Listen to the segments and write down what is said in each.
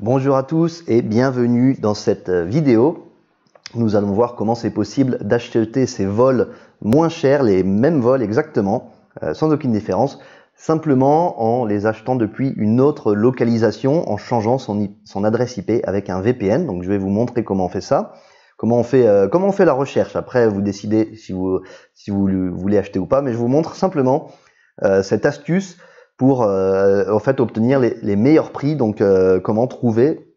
Bonjour à tous et bienvenue dans cette euh, vidéo. Nous allons voir comment c'est possible d'acheter ces vols moins chers, les mêmes vols exactement, euh, sans aucune différence, simplement en les achetant depuis une autre localisation, en changeant son, adresse IP avec un VPN. Donc je vais vous montrer comment on fait ça. Comment on, fait, euh, la recherche. Après, vous décidez si vous, voulez acheter ou pas, mais je vous montre simplement cette astuce pour euh, en fait obtenir les, meilleurs prix. Donc euh, comment trouver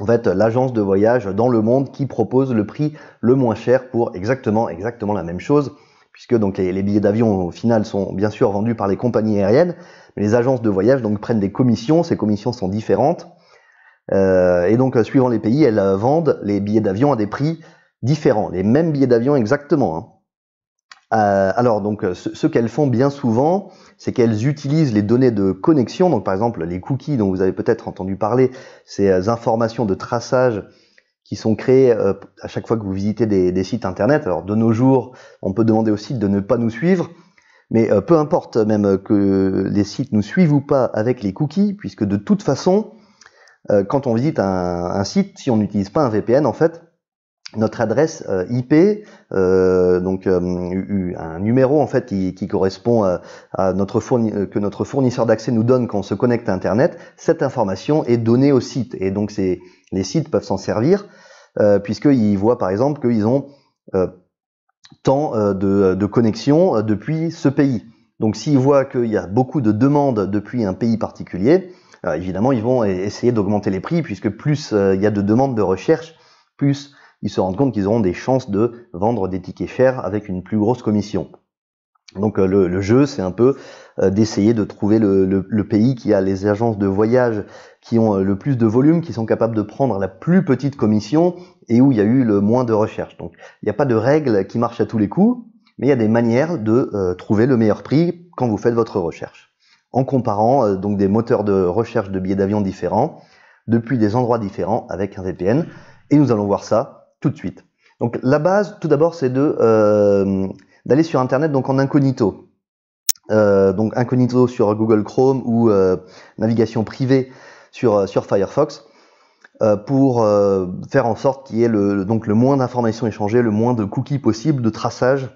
en fait l'agence de voyage dans le monde qui propose le prix le moins cher pour exactement exactement la même chose puisque donc les, billets d'avion au final sont bien sûr vendus par les compagnies aériennes mais les agences de voyage donc prennent des commissions ces commissions sont différentes euh, et donc suivant les pays elles vendent les billets d'avion à des prix différents les mêmes billets d'avion exactement hein. Euh, alors donc euh, ce, qu'elles font bien souvent, c'est qu'elles utilisent les données de connexion, donc par exemple les cookies dont vous avez peut-être entendu parler, ces euh, informations de traçage qui sont créées à chaque fois que vous visitez des, sites internet. Alors de nos jours, on peut demander aux sites de ne pas nous suivre, mais peu importe même que les sites nous suivent ou pas avec les cookies, puisque de toute façon, quand on visite un site, si on n'utilise pas un VPN en fait, notre adresse euh, IP, euh, donc euh, un numéro en fait qui, correspond à, notre que notre fournisseur d'accès nous donne quand on se connecte à Internet. Cette information est donnée au site et donc les sites peuvent s'en servir euh, puisqu'ils voient par exemple qu'ils ont tant de, de connexions depuis ce pays. Donc s'ils voient qu'il y a beaucoup de demandes depuis un pays particulier, évidemment ils vont e-, essayer d'augmenter les prix puisque plus il y a de demandes de recherche, plus ils se rendent compte qu'ils auront des chances de vendre des tickets chers avec une plus grosse commission. Donc euh, le, jeu, c'est un peu euh, d'essayer de trouver le, pays qui a les agences de voyage qui ont euh, le plus de volume, qui sont capables de prendre la plus petite commission et où il y a eu le moins de recherche. Donc il n'y a pas de règle qui marche à tous les coups, mais il y a des manières de trouver le meilleur prix quand vous faites votre recherche. En comparant donc des moteurs de recherche de billets d'avion différents, depuis des endroits différents avec un VPN. Et nous allons voir ça tout de suite. Donc la base, tout d'abord, c'est de euh, d'aller sur Internet donc en incognito. Euh, donc incognito sur Google Chrome ou euh, navigation privée sur, sur Firefox pour faire en sorte qu'il y ait le, donc le moins d'informations échangées, le moins de cookies possibles, de traçage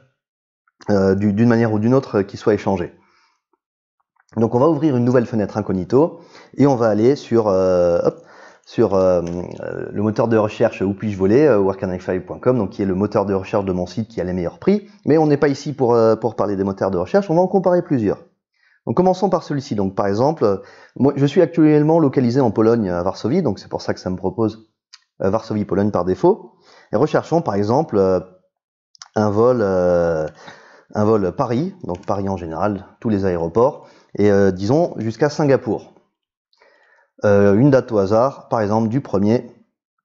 d'une manière ou d'une autre qui soit échangé. Donc on va ouvrir une nouvelle fenêtre incognito et on va aller sur sur euh, euh, le moteur de recherche où puis-je voler, euh, donc qui est le moteur de recherche de mon site qui a les meilleurs prix. Mais on n'est pas ici pour, euh, pour parler des moteurs de recherche, on va en comparer plusieurs. Donc commençons par celui-ci. Donc par exemple, moi, je suis actuellement localisé en Pologne à Varsovie, donc c'est pour ça que ça me propose Varsovie-Pologne par défaut. Et recherchons par exemple un vol un vol Paris, donc Paris en général, tous les aéroports, et disons jusqu'à Singapour. Euh, une date au hasard, par exemple du 1er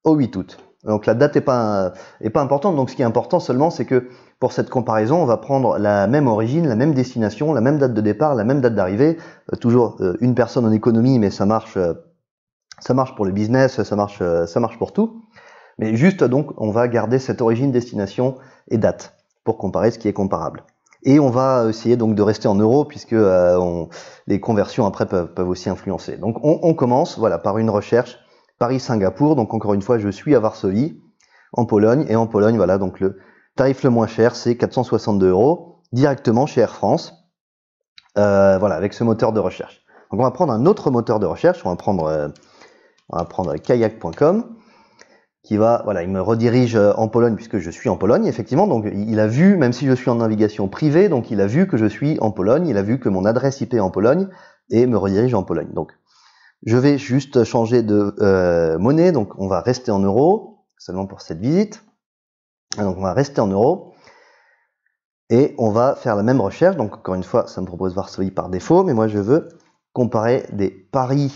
au 8 août. Donc la date n'est pas, est pas importante, donc ce qui est important seulement c'est que pour cette comparaison on va prendre la même origine, la même destination, la même date de départ, la même date d'arrivée, euh, toujours euh, une personne en économie mais ça marche, ça marche pour le business, ça marche, ça marche pour tout. Mais juste donc on va garder cette origine, destination et date pour comparer ce qui est comparable. Et on va essayer donc de rester en euros puisque euh, les conversions après peuvent, aussi influencer. Donc on, commence voilà par une recherche Paris-Singapour. Donc encore une fois, je suis à Varsovie, en Pologne. Et en Pologne, voilà, donc le tarif le moins cher, c'est 462 euros directement chez Air France. Euh, voilà, avec ce moteur de recherche. Donc on va prendre un autre moteur de recherche. On va prendre, euh, on va prendre kayak.com il me redirige euh, en Pologne puisque je suis en Pologne, effectivement. Donc, il a vu, même si je suis en navigation privée, donc il a vu que je suis en Pologne, il a vu que mon adresse IP est en Pologne et me redirige en Pologne. Donc, je vais juste changer de euh, monnaie, donc on va rester en euros seulement pour cette visite. Ah, donc, on va rester en euros et on va faire la même recherche. Donc, encore une fois, ça me propose Varsovie par défaut, mais moi je veux comparer des Paris,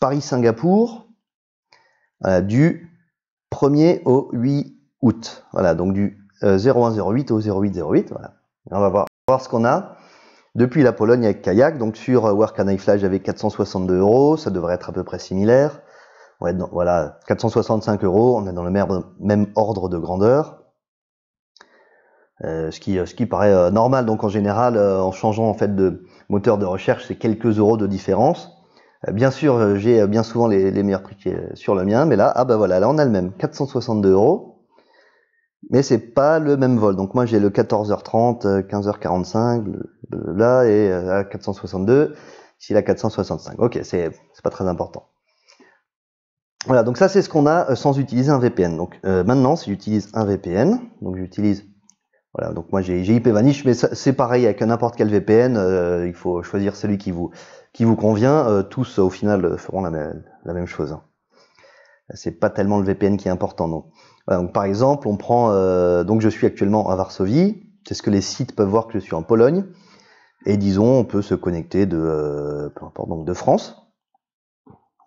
Paris-Singapour euh, du 1er au 8 août. Voilà, donc du 0108 euh, au 0808. Voilà. on va voir, voir ce qu'on a. Depuis la Pologne avec Kayak, donc sur euh, Work and I j'avais 462 euros, ça devrait être à peu près similaire. voilà, 465 euros, on est dans le même, ordre de grandeur. ce, qui, paraît normal. Donc en général, en changeant en fait de moteur de recherche, c'est quelques euros de différence. Euh, bien sûr, euh, j'ai euh, bien souvent les, meilleurs prix sur le mien, mais là, ah bah voilà, là on a le même, 462 euros, mais c'est pas le même vol. Donc moi j'ai le 14h30, 15h45, là et à 462, ici a 465. Ok, c'est pas très important. Voilà, donc ça c'est ce qu'on a sans utiliser un VPN. Donc maintenant, si j'utilise un VPN, donc j'utilise voilà, donc moi j'ai IPVanish, mais c'est pareil avec n'importe quel VPN, il faut choisir celui qui vous qui vous convient, euh, tous euh, au final euh, feront la même, chose. Hein. C'est pas tellement le VPN qui est important. Non. donc par exemple, on prend donc je suis actuellement à Varsovie. C'est ce que les sites peuvent voir que je suis en Pologne. Et disons, on peut se connecter de peu importe donc de France.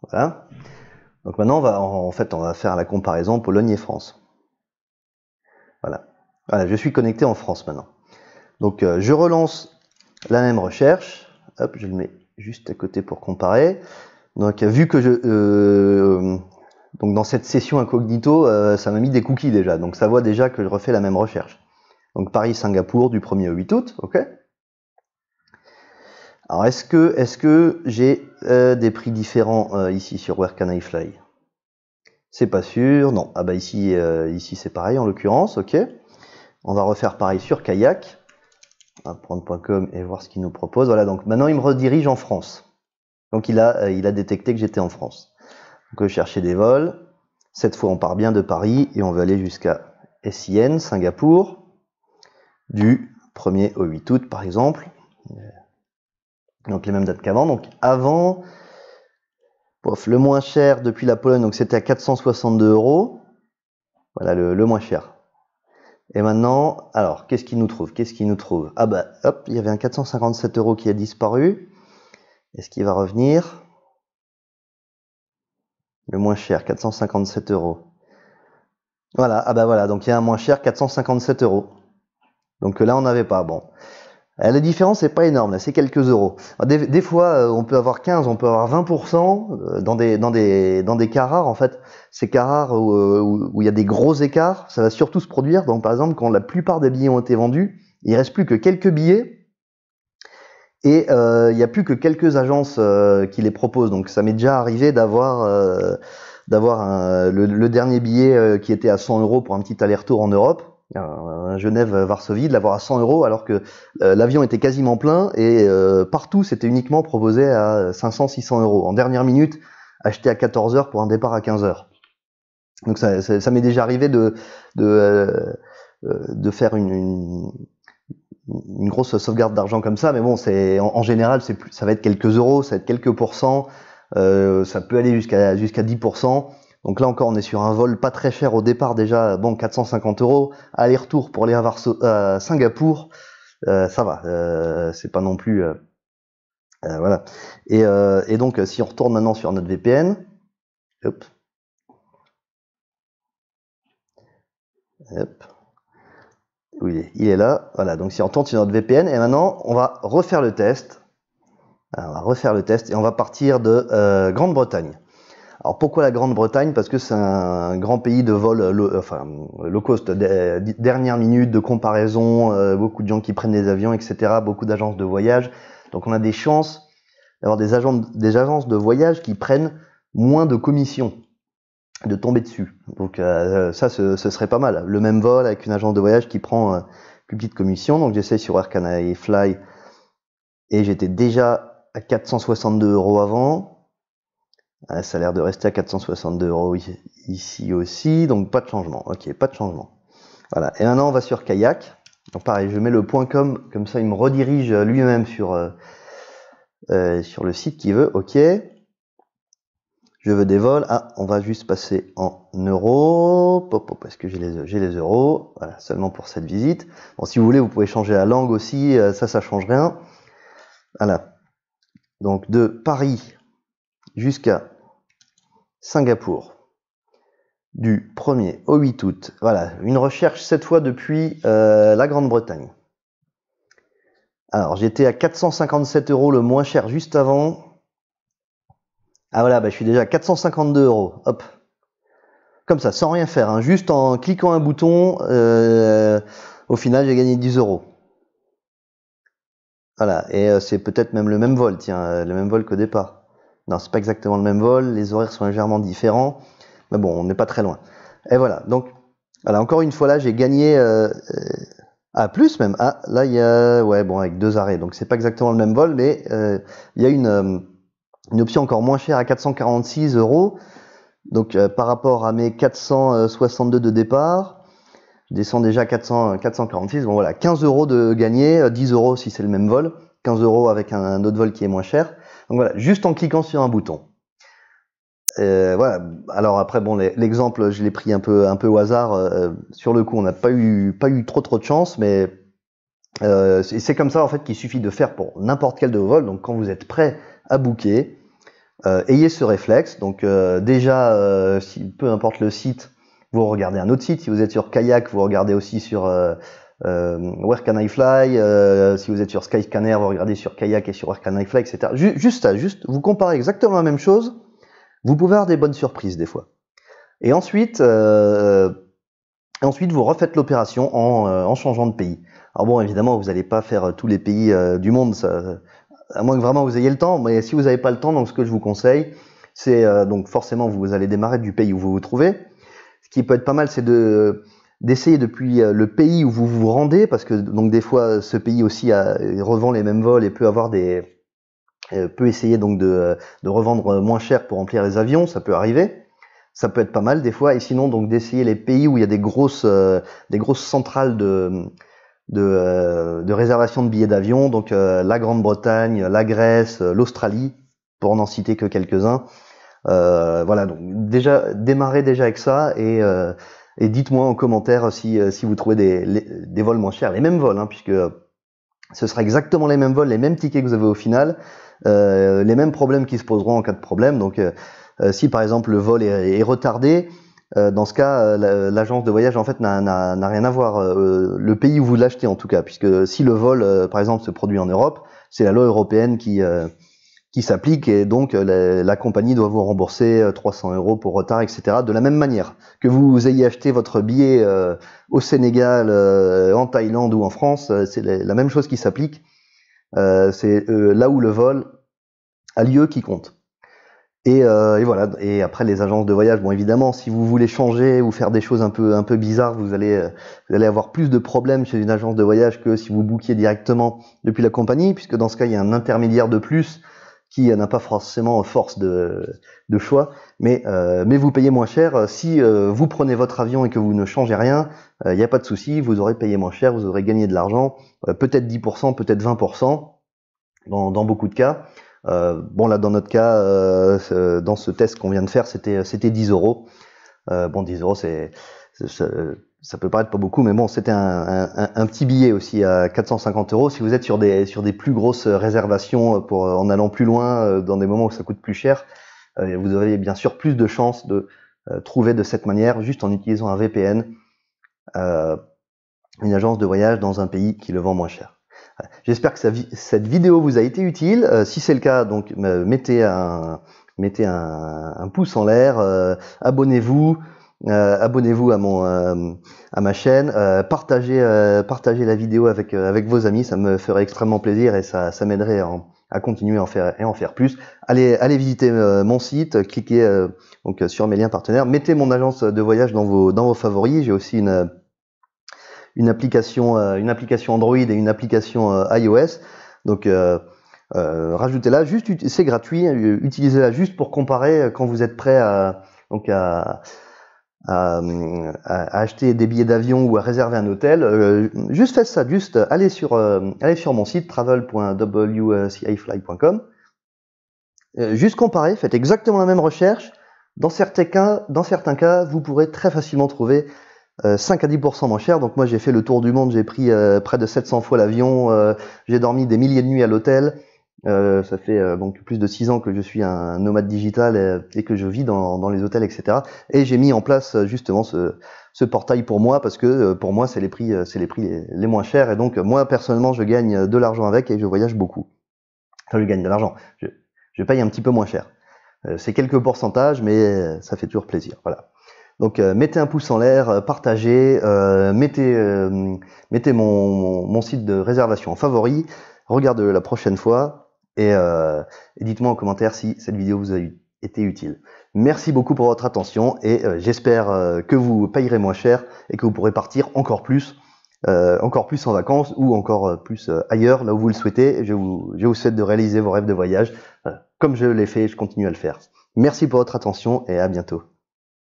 Voilà. Donc maintenant, on va en fait on va faire la comparaison Pologne et France. Voilà. Voilà, je suis connecté en France maintenant. Donc je relance la même recherche. Hop, je le mets juste à côté pour comparer. Donc euh, vu que je euh, donc dans cette session incognito, euh, ça m'a mis des cookies déjà, donc ça voit déjà que je refais la même recherche. Donc Paris-Singapour du 1er au 8 août, ok Alors est-ce que, est que j'ai des prix différents ici sur Where Can I Fly C'est pas sûr, non. Ah bah ici, ici c'est pareil en l'occurrence, ok On va refaire pareil sur Kayak apprendre.com et voir ce qu'il nous propose. Voilà, donc maintenant il me redirige en France. Donc il a, euh, il a détecté que j'étais en France. Donc je cherchais des vols. Cette fois, on part bien de Paris et on veut aller jusqu'à SIN, Singapour, du 1er au 8 août, par exemple. Euh, donc les mêmes dates qu'avant. Donc avant, le moins cher depuis la Pologne, donc c'était à 462 euros. Voilà le, moins cher. Et maintenant, alors, qu'est-ce qu'il nous trouve Qu'est-ce qu'il nous trouve Ah bah, hop, il y avait un 457 euros qui a disparu. Est-ce qu'il va revenir Le moins cher, 457 euros. Voilà, ah bah voilà, donc il y a un moins cher, 457 euros. Donc là, on n'avait pas, bon. Euh, la différence n'est pas énorme, c'est quelques euros. Des, fois, euh, on peut avoir 15, on peut avoir 20% euh, dans des, dans, des, dans des cas rares, en fait. Ces cas rares où, il y a des gros écarts, ça va surtout se produire. par exemple, quand la plupart des billets ont été vendus, il reste plus que quelques billets et il n'y a plus que quelques agences qui les proposent. Donc, ça m'est déjà arrivé d'avoir d'avoir le, le, dernier billet qui était à 100 euros pour un petit aller-retour en Europe Genève-Varsovie, de l'avoir à 100 euros alors que euh, l'avion était quasiment plein et euh, partout c'était uniquement proposé à 500-600 euros. En dernière minute, acheté à 14 heures pour un départ à 15 heures. Donc ça, m'est déjà arrivé de, de, euh, de faire une, une, grosse sauvegarde d'argent comme ça, mais bon, c'est en, général, ça va être quelques euros, ça va être quelques pourcents, ça peut aller jusqu'à jusqu'à 10%. Donc là encore, on est sur un vol pas très cher au départ déjà, bon 450 euros, aller-retour pour aller à euh, Singapour, euh, ça va, euh, c'est pas non plus voilà. Et, donc si on retourne maintenant sur notre VPN, hop, hop, oui, il est là, voilà. Donc si on retourne sur notre VPN, et maintenant on va refaire le test, on va refaire le test et on va partir de Grande-Bretagne. Alors pourquoi la Grande-Bretagne Parce que c'est un grand pays de vol euh, low, enfin, low cost, dernière minute de comparaison, euh, beaucoup de gens qui prennent des avions, etc., beaucoup d'agences de voyage. Donc on a des chances d'avoir des, agences de voyage qui prennent moins de commissions, de tomber dessus. Donc euh, ça, ce, serait pas mal. Le même vol avec une agence de voyage qui prend plus petite commission. Donc j'essaie sur Air Canada et Fly et j'étais déjà à 462 euros avant. Euh, ça a l'air de rester à 462 euros ici aussi, donc pas de changement. Ok, pas de changement. Voilà. Et maintenant, on va sur Kayak. Donc pareil, je mets le point .com, comme ça il me redirige lui-même sur, euh, euh, sur le site qu'il veut. Ok. Je veux des vols. Ah, on va juste passer en euros, parce que j'ai les, j'ai les euros. Voilà, seulement pour cette visite. Bon, si vous voulez, vous pouvez changer la langue aussi. Ça, ça change rien. Voilà. Donc de Paris jusqu'à Singapour. Du 1er au 8 août. Voilà, une recherche cette fois depuis euh, la Grande-Bretagne. Alors, j'étais à 457 euros le moins cher juste avant. Ah voilà, bah, je suis déjà à 452 euros. Hop. Comme ça, sans rien faire. Hein. Juste en cliquant un bouton, euh, au final, j'ai gagné 10 euros. Voilà, et euh, c'est peut-être même le même vol, tiens, le même vol qu'au départ. Non, c'est pas exactement le même vol, les horaires sont légèrement différents, mais bon, on n'est pas très loin. Et voilà, donc, encore une fois là, j'ai gagné à euh, euh, plus même. Ah, là, il y a, ouais, bon, avec deux arrêts, donc c'est pas exactement le même vol, mais euh, il y a une, option encore moins chère à 446 euros. Donc, par rapport à mes 462 de départ, je descends déjà à 446. Bon, voilà, 15 euros de gagné, 10 euros si c'est le même vol, 15 euros avec un autre vol qui est moins cher. Donc voilà, juste en cliquant sur un bouton. Euh, voilà. Alors après, bon, l'exemple, je l'ai pris un peu, un peu au hasard. Euh, euh, sur le coup, on n'a pas eu, pas eu trop, trop de chance, mais c'est comme ça en fait qu'il suffit de faire pour n'importe quel de vos vols. Donc quand vous êtes prêt à bouquer, ayez ce réflexe. Donc déjà, si, peu importe le site, vous regardez un autre site. Si vous êtes sur Kayak, vous regardez aussi sur euh, Where Can I Fly, euh, si vous êtes sur Skyscanner, vous regardez sur Kayak et sur Where Can I Fly, etc. Juste ça, juste, vous comparez exactement la même chose, vous pouvez avoir des bonnes surprises des fois. Et ensuite, euh, euh ensuite vous refaites l'opération en, euh, en, changeant de pays. Alors bon, évidemment, vous n'allez pas faire tous les pays du monde, ça, à moins que vraiment vous ayez le temps, mais si vous n'avez pas le temps, donc ce que je vous conseille, c'est donc forcément vous allez démarrer du pays où vous vous trouvez. Ce qui peut être pas mal, c'est de d'essayer depuis euh, le pays où vous vous rendez, parce que donc des fois ce pays aussi revend les mêmes vols et peut avoir des euh, peut essayer donc euh, de, revendre moins cher pour remplir les avions, ça peut arriver, ça peut être pas mal des fois, et sinon donc d'essayer les pays où il y a des grosses des grosses centrales de de, réservation de billets d'avion, donc la Grande-Bretagne, la Grèce, l'Australie, pour n'en citer que quelques-uns. voilà, donc déjà démarrer déjà avec ça et et dites-moi en commentaire si, euh, vous trouvez des, vols moins chers, les mêmes vols, hein, puisque euh, ce sera exactement les mêmes vols, les mêmes tickets que vous avez au final, euh, les mêmes problèmes qui se poseront en cas de problème. Donc, si par exemple le vol est, retardé, dans ce cas, l'agence de voyage en fait n'a rien à voir. le pays où vous l'achetez en tout cas, puisque si le vol, par exemple, se produit en Europe, c'est la loi européenne qui qui s'applique et donc euh, la, compagnie doit vous rembourser 300 euh, euros pour retard, etc. De la même manière que vous ayez acheté votre billet euh, au Sénégal, en Thaïlande ou en France, c'est la, même chose qui s'applique. c'est là où le vol a lieu qui compte. Et, voilà. Et après les agences de voyage, bon évidemment, si vous voulez changer ou faire des choses un peu un peu bizarres, vous allez vous allez avoir plus de problèmes chez une agence de voyage que si vous bookiez directement depuis la compagnie, puisque dans ce cas il y a un intermédiaire de plus qui euh, n'a pas forcément force de, choix, mais, euh, mais vous payez moins cher. Euh, si vous prenez votre avion et que vous ne changez rien, il n'y a pas de souci, vous aurez payé moins cher, vous aurez gagné de l'argent, peut-être 10%, peut-être 20% dans, dans beaucoup de cas. bon là, dans notre cas, dans ce test qu'on vient de faire, c'était 10 euros. bon, 10 euros, c'est ça peut paraître pas beaucoup, mais bon, c'était un, petit billet aussi à 450 euros. Si vous êtes sur des, sur des plus grosses réservations euh, pour, euh, en allant plus loin, euh, dans des moments où ça coûte plus cher, vous aurez bien sûr plus de chances de trouver de cette manière, juste en utilisant un VPN, une agence de voyage dans un pays qui le vend moins cher. J'espère que cette vidéo vous a été utile. si c'est le cas, donc mettez un, mettez un, pouce en l'air, abonnez-vous. Euh, abonnez-vous à mon euh, à ma chaîne, euh, partagez la vidéo avec avec vos amis, ça me ferait extrêmement plaisir et ça ça m'aiderait à, continuer à en faire et en faire plus. Allez allez visiter mon site, cliquez donc sur mes liens partenaires, mettez mon agence de voyage dans vos dans vos favoris. J'ai aussi une une application une application Android et une application iOS. Donc rajoutez-la, juste c'est gratuit, hein. utilisez-la juste pour comparer quand vous êtes prêt à donc à euh, à, acheter des billets d'avion ou à réserver un hôtel, euh, juste faites ça, juste euh, allez sur, allez sur mon site travel.wcifly.com, juste comparez, faites exactement la même recherche. Dans certains cas, dans certains cas vous pourrez très facilement trouver 5 à 10% moins cher. Donc moi j'ai fait le tour du monde, j'ai pris près de 700 fois l'avion, j'ai dormi des milliers de nuits à l'hôtel. Euh, ça fait euh, donc plus de six ans que je suis un nomade digital euh, et, que je vis dans, les hôtels, etc. Et j'ai mis en place justement ce, portail pour moi parce que pour moi c'est les prix, c'est les prix les, moins chers et donc moi personnellement je gagne de l'argent avec et je voyage beaucoup. Enfin je gagne de l'argent, je, paye un petit peu moins cher. c'est quelques pourcentages mais ça fait toujours plaisir. Voilà. Donc mettez un pouce en l'air, partagez, mettez, mon, site de réservation en favori. Regarde la prochaine fois, et, euh, dites-moi en commentaire si cette vidéo vous a été utile. Merci beaucoup pour votre attention et euh, j'espère euh, que vous payerez moins cher et que vous pourrez partir encore plus, encore plus en vacances ou encore plus ailleurs, là où vous le souhaitez. Je vous, je vous souhaite de réaliser vos rêves de voyage comme je l'ai fait et je continue à le faire. Merci pour votre attention et à bientôt.